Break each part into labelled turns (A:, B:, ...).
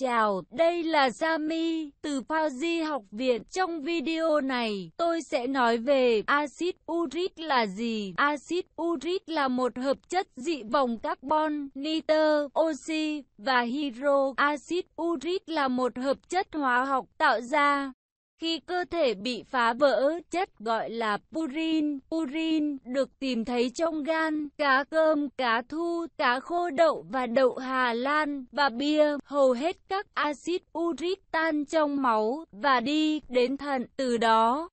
A: Chào, đây là Sami từ Pauji Học Viện. Trong video này, tôi sẽ nói về axit uric là gì. Axit uric là một hợp chất dị vòng carbon, nitơ, oxy và hydro. Axit uric là một hợp chất hóa học tạo ra khi cơ thể bị phá vỡ, chất gọi là purin, purin được tìm thấy trong gan, cá cơm, cá thu, cá khô đậu và đậu Hà Lan và bia. Hầu hết các axit uric tan trong máu và đi đến thận từ đó.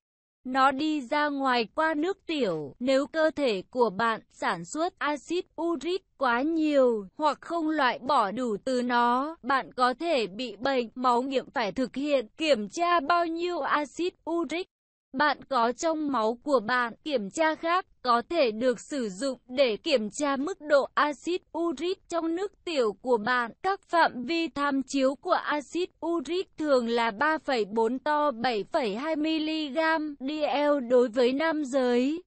A: Nó đi ra ngoài qua nước tiểu, nếu cơ thể của bạn sản xuất axit uric quá nhiều hoặc không loại bỏ đủ từ nó, bạn có thể bị bệnh máu nghiệm phải thực hiện kiểm tra bao nhiêu axit uric bạn có trong máu của bạn. Kiểm tra khác có thể được sử dụng để kiểm tra mức độ axit uric trong nước tiểu của bạn. Các phạm vi tham chiếu của axit uric thường là 3,4 to 7,2 mg DL đối với nam giới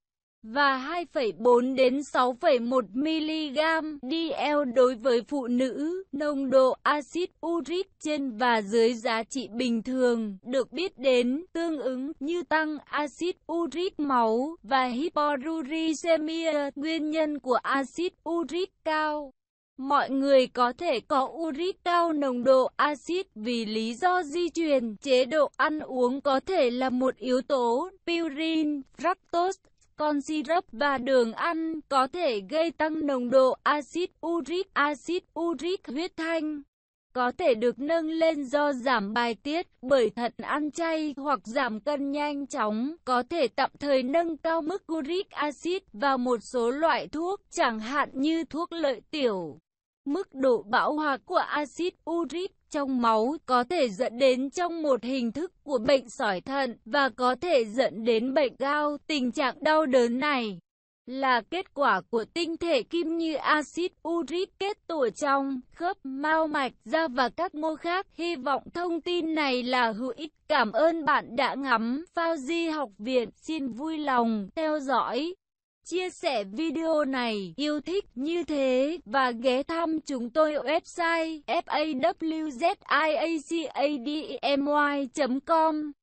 A: và 2,4 đến 6,1 mg DL đối với phụ nữ. Nồng độ axit uric trên và dưới giá trị bình thường được biết đến tương ứng như tăng axit uric máu và hyperuricemia, nguyên nhân của axit uric cao. Mọi người có thể có uric cao nồng độ axit vì lý do di truyền, chế độ ăn uống có thể là một yếu tố, purine, fructose, còn syrup và đường ăn có thể gây tăng nồng độ axit uric, axit uric huyết thanh có thể được nâng lên do giảm bài tiết bởi thận ăn chay hoặc giảm cân nhanh chóng, có thể tạm thời nâng cao mức uric acid và một số loại thuốc chẳng hạn như thuốc lợi tiểu. Mức độ bão hòa của axit uric trong máu có thể dẫn đến trong một hình thức của bệnh sỏi thận và có thể dẫn đến bệnh gao. Tình trạng đau đớn này là kết quả của tinh thể kim như axit uric kết tụ trong khớp mao mạch da và các mô khác. Hy vọng thông tin này là hữu ích. Cảm ơn bạn đã ngắm Fauci Học Viện. Xin vui lòng theo dõi chia sẻ video này, yêu thích như thế, và ghé thăm chúng tôi website fawziacademy.com.